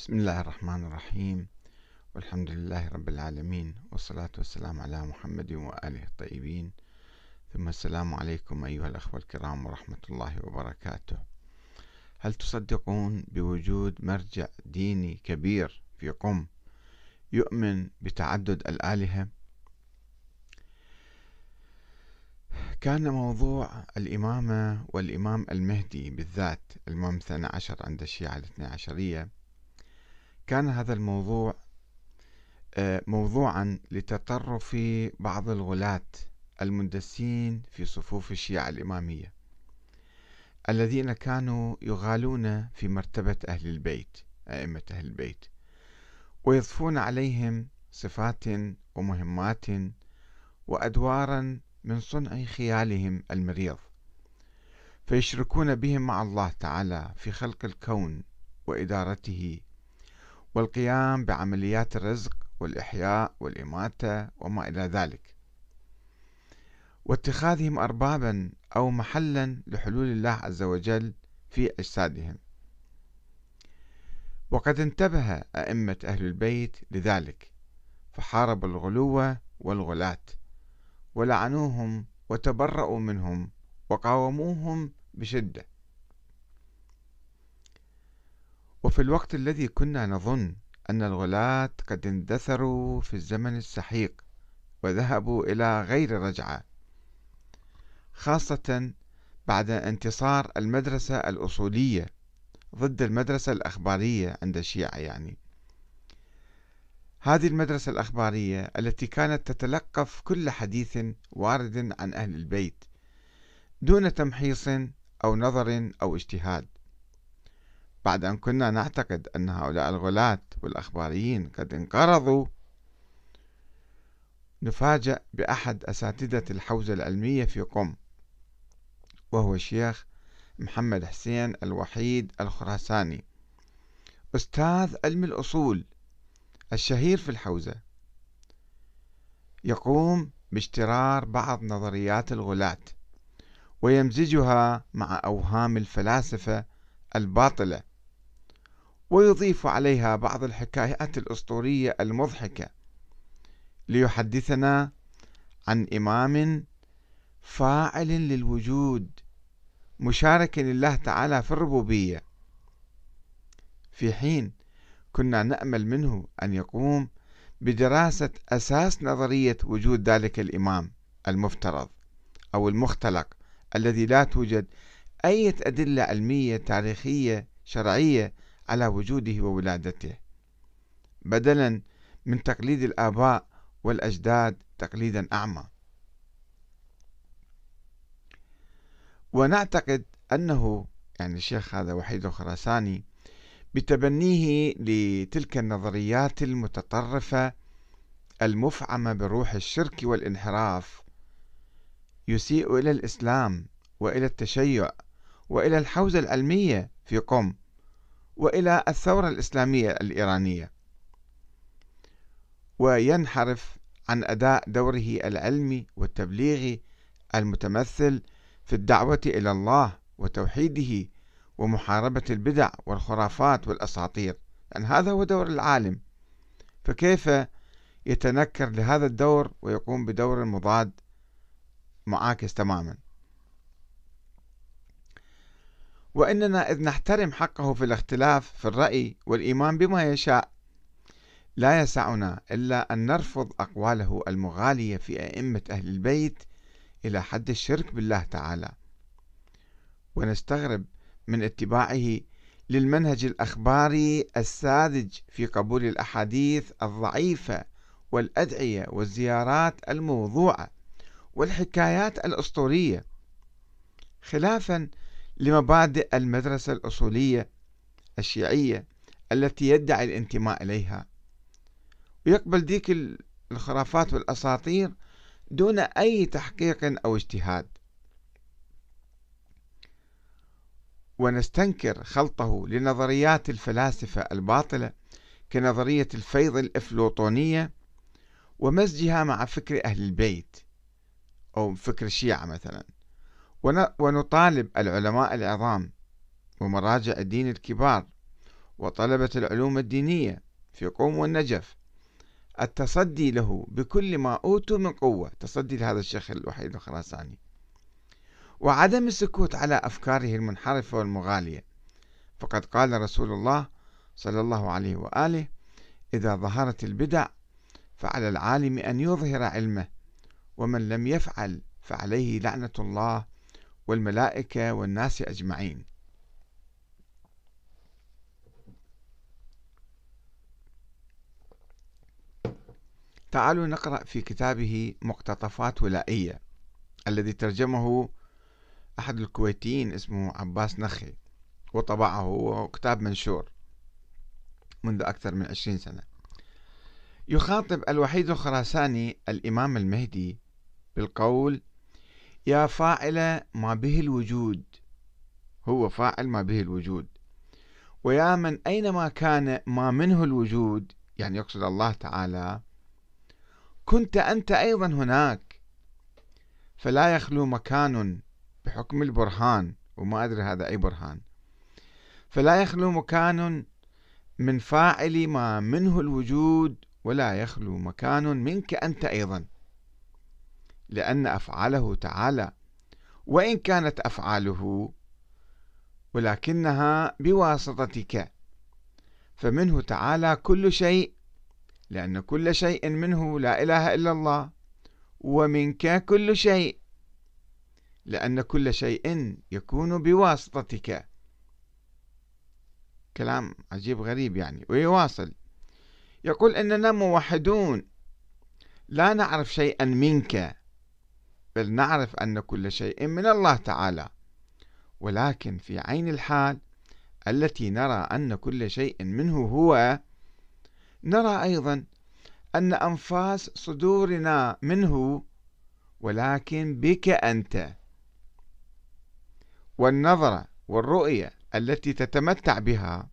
بسم الله الرحمن الرحيم والحمد لله رب العالمين والصلاة والسلام على محمد وآله الطيبين ثم السلام عليكم أيها الأخوة الكرام ورحمة الله وبركاته هل تصدقون بوجود مرجع ديني كبير في قم يؤمن بتعدد الآلهة؟ كان موضوع الإمامة والإمام المهدي بالذات المهم 12 عند الشيعة الاثنى عشرية كان هذا الموضوع آه، موضوعا لتطرف بعض الغلاة المندسين في صفوف الشيعة الإمامية الذين كانوا يغالون في مرتبة أهل البيت أئمة أهل البيت ويضفون عليهم صفات ومهمات وأدوارا من صنع خيالهم المريض فيشركون بهم مع الله تعالى في خلق الكون وإدارته والقيام بعمليات الرزق والإحياء والإماتة وما إلى ذلك واتخاذهم أربابا أو محلا لحلول الله عز وجل في أجسادهم وقد انتبه أئمة أهل البيت لذلك فحاربوا الغلو والغلاة ولعنوهم وتبرأوا منهم وقاوموهم بشدة وفي الوقت الذي كنا نظن أن الغلاة قد اندثروا في الزمن السحيق وذهبوا إلى غير رجعة خاصة بعد انتصار المدرسة الأصولية ضد المدرسة الأخبارية عند الشيعة يعني هذه المدرسة الأخبارية التي كانت تتلقف كل حديث وارد عن أهل البيت دون تمحيص أو نظر أو اجتهاد بعد أن كنا نعتقد أن هؤلاء الغلاة والأخباريين قد انقرضوا نفاجأ بأحد أساتذة الحوزة العلمية في قم وهو الشيخ محمد حسين الوحيد الخراساني أستاذ علم الأصول الشهير في الحوزة يقوم باشترار بعض نظريات الغلاة ويمزجها مع أوهام الفلاسفة الباطلة ويضيف عليها بعض الحكايات الأسطورية المضحكة ليحدثنا عن إمام فاعل للوجود مشارك لله تعالى في الربوبية في حين كنا نأمل منه أن يقوم بدراسة أساس نظرية وجود ذلك الإمام المفترض أو المختلق الذي لا توجد أي أدلة علمية تاريخية شرعية على وجوده وولادته بدلا من تقليد الآباء والأجداد تقليدا أعمى ونعتقد أنه يعني الشيخ هذا وحيد الخراساني بتبنيه لتلك النظريات المتطرفة المفعمة بروح الشرك والانحراف يسيء إلى الإسلام وإلى التشيع وإلى الحوزة العلمية في قم وإلى الثورة الإسلامية الإيرانية وينحرف عن أداء دوره العلمي والتبليغي المتمثل في الدعوة إلى الله وتوحيده ومحاربة البدع والخرافات والأساطير يعني هذا هو دور العالم فكيف يتنكر لهذا الدور ويقوم بدور مضاد معاكس تماما وإننا إذ نحترم حقه في الاختلاف في الرأي والإيمان بما يشاء لا يسعنا إلا أن نرفض أقواله المغالية في أئمة أهل البيت إلى حد الشرك بالله تعالى ونستغرب من اتباعه للمنهج الأخباري الساذج في قبول الأحاديث الضعيفة والأدعية والزيارات الموضوعة والحكايات الأسطورية خلافاً لمبادئ المدرسة الأصولية الشيعية التي يدعي الانتماء إليها ويقبل ديك الخرافات والأساطير دون أي تحقيق أو اجتهاد ونستنكر خلطه لنظريات الفلاسفة الباطلة كنظرية الفيض الإفلوطونية ومزجها مع فكر أهل البيت أو فكر الشيعة مثلاً ونطالب العلماء العظام ومراجع الدين الكبار وطلبة العلوم الدينية في قوم والنجف التصدي له بكل ما أوتوا من قوة تصدي لهذا الشيخ الوحيد الخراساني وعدم السكوت على أفكاره المنحرفة والمغالية فقد قال رسول الله صلى الله عليه وآله إذا ظهرت البدع فعلى العالم أن يظهر علمه ومن لم يفعل فعليه لعنة الله والملائكة والناس أجمعين تعالوا نقرأ في كتابه مقتطفات ولائية الذي ترجمه أحد الكويتيين اسمه عباس نخي وطبعه كتاب منشور منذ أكثر من عشرين سنة يخاطب الوحيد الخراساني الإمام المهدي بالقول يا فاعل ما به الوجود هو فاعل ما به الوجود ويا من أينما كان ما منه الوجود يعني يقصد الله تعالى كنت أنت أيضا هناك فلا يخلو مكان بحكم البرهان وما أدري هذا أي برهان فلا يخلو مكان من فاعل ما منه الوجود ولا يخلو مكان منك أنت أيضا لأن أفعاله تعالى وإن كانت أفعاله ولكنها بواسطتك فمنه تعالى كل شيء لأن كل شيء منه لا إله إلا الله ومنك كل شيء لأن كل شيء يكون بواسطتك كلام عجيب غريب يعني ويواصل يقول إننا موحدون لا نعرف شيئا منك بل نعرف أن كل شيء من الله تعالى ولكن في عين الحال التي نرى أن كل شيء منه هو نرى أيضا أن أنفاس صدورنا منه ولكن بك أنت والنظرة والرؤية التي تتمتع بها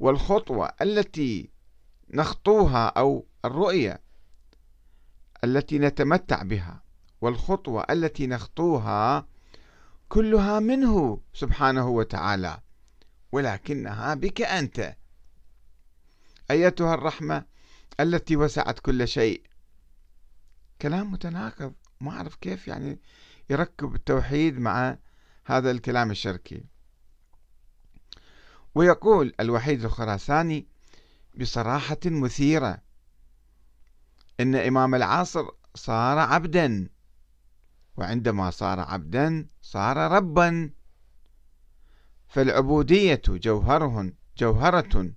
والخطوة التي نخطوها أو الرؤية التي نتمتع بها والخطوة التي نخطوها كلها منه سبحانه وتعالى ولكنها بك أنت أيتها الرحمة التي وسعت كل شيء كلام متناقض ما أعرف كيف يعني يركب التوحيد مع هذا الكلام الشركي ويقول الوحيد الخراساني بصراحة مثيرة إن إمام العصر صار عبدا وعندما صار عبدا صار ربا فالعبودية جوهره جوهرة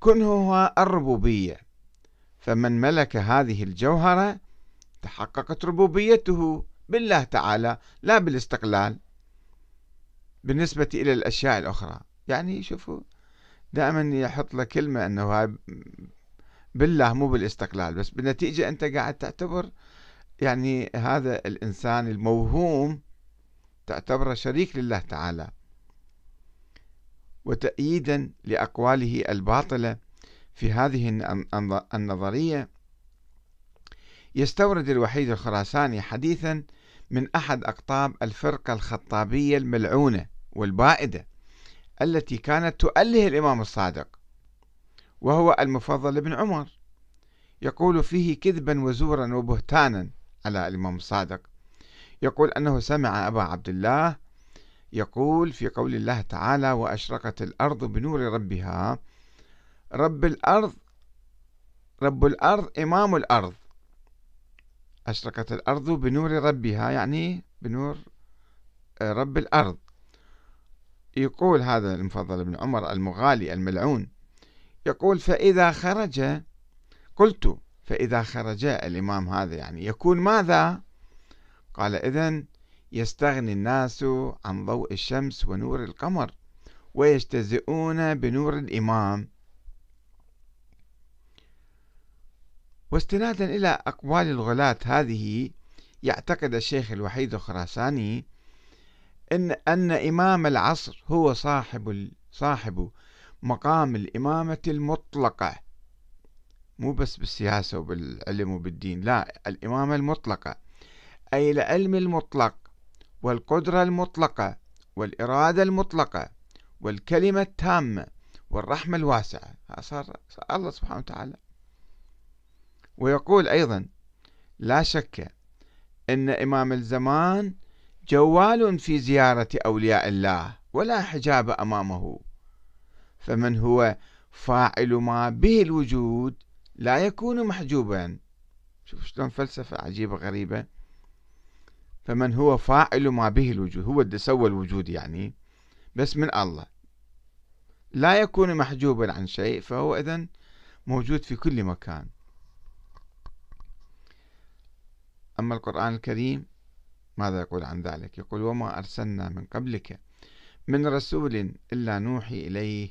كنهها الربوبية فمن ملك هذه الجوهرة تحققت ربوبيته بالله تعالى لا بالاستقلال بالنسبة إلى الأشياء الأخرى يعني شوفوا دائما يحط لك كلمة أنه بالله مو بالاستقلال بس بالنتيجة أنت قاعد تعتبر يعني هذا الإنسان الموهوم تعتبره شريك لله تعالى وتأييدا لأقواله الباطلة في هذه النظرية يستورد الوحيد الخراساني حديثا من أحد أقطاب الفرقة الخطابية الملعونة والبائدة التي كانت تؤله الإمام الصادق وهو المفضل بن عمر يقول فيه كذبا وزورا وبهتانا على الإمام الصادق يقول أنه سمع أبا عبد الله يقول في قول الله تعالى وأشرقت الأرض بنور ربها رب الأرض رب الأرض إمام الأرض أشرقت الأرض بنور ربها يعني بنور آه، رب الأرض يقول هذا المفضل بن عمر المغالي الملعون يقول فإذا خرج قلت فإذا خرج الإمام هذا يعني يكون ماذا؟ قال إذا يستغني الناس عن ضوء الشمس ونور القمر ويجتزئون بنور الإمام واستنادا إلى أقوال الغلاة هذه يعتقد الشيخ الوحيد الخراساني إن أن إمام العصر هو صاحب صاحب مقام الإمامة المطلقة مو بس بالسياسة وبالعلم وبالدين لا الإمامة المطلقة أي العلم المطلق والقدرة المطلقة والإرادة المطلقة والكلمة التامة والرحمة الواسعة صار الله سبحانه وتعالى ويقول أيضا لا شك أن إمام الزمان جوال في زيارة أولياء الله ولا حجاب أمامه فمن هو فاعل ما به الوجود لا يكون محجوبا شوف شلون فلسفة عجيبة غريبة فمن هو فاعل ما به الوجود هو اللي سوى الوجود يعني بس من الله لا يكون محجوبا عن شيء فهو إذا موجود في كل مكان أما القرآن الكريم ماذا يقول عن ذلك يقول وما أرسلنا من قبلك من رسول إلا نوحي إليه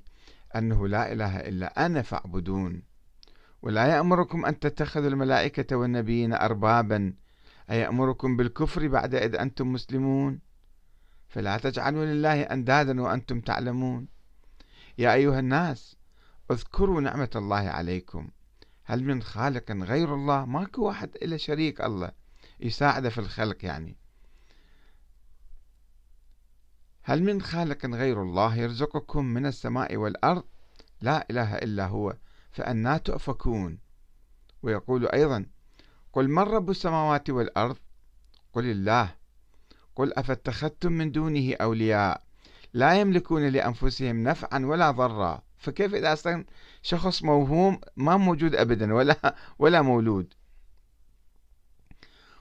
أنه لا إله إلا أنا فاعبدون ولا يأمركم أن تتخذوا الملائكة والنبيين أربابا أيأمركم بالكفر بعد إذ أنتم مسلمون فلا تجعلوا لله أندادا وأنتم تعلمون يا أيها الناس اذكروا نعمة الله عليكم هل من خالق غير الله ماكو واحد إلا شريك الله يساعده في الخلق يعني هل من خالق غير الله يرزقكم من السماء والأرض لا إله إلا هو فأنا تؤفكون ويقول أيضا قل من رب السماوات والأرض قل الله قل أفاتخذتم من دونه أولياء لا يملكون لأنفسهم نفعا ولا ضرا فكيف إذا أصلا شخص موهوم ما موجود أبدا ولا ولا مولود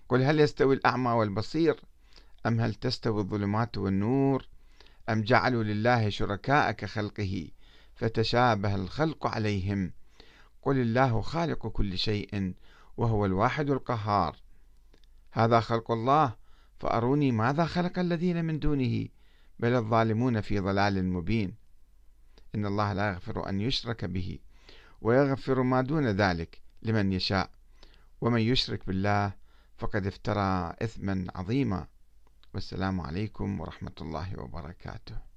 قل هل يستوي الأعمى والبصير أم هل تستوي الظلمات والنور أم جعلوا لله شركاء كخلقه فتشابه الخلق عليهم قل الله خالق كل شيء وهو الواحد القهار هذا خلق الله فأروني ماذا خلق الذين من دونه بل الظالمون في ضلال مبين إن الله لا يغفر أن يشرك به ويغفر ما دون ذلك لمن يشاء ومن يشرك بالله فقد افترى إثما عظيما والسلام عليكم ورحمة الله وبركاته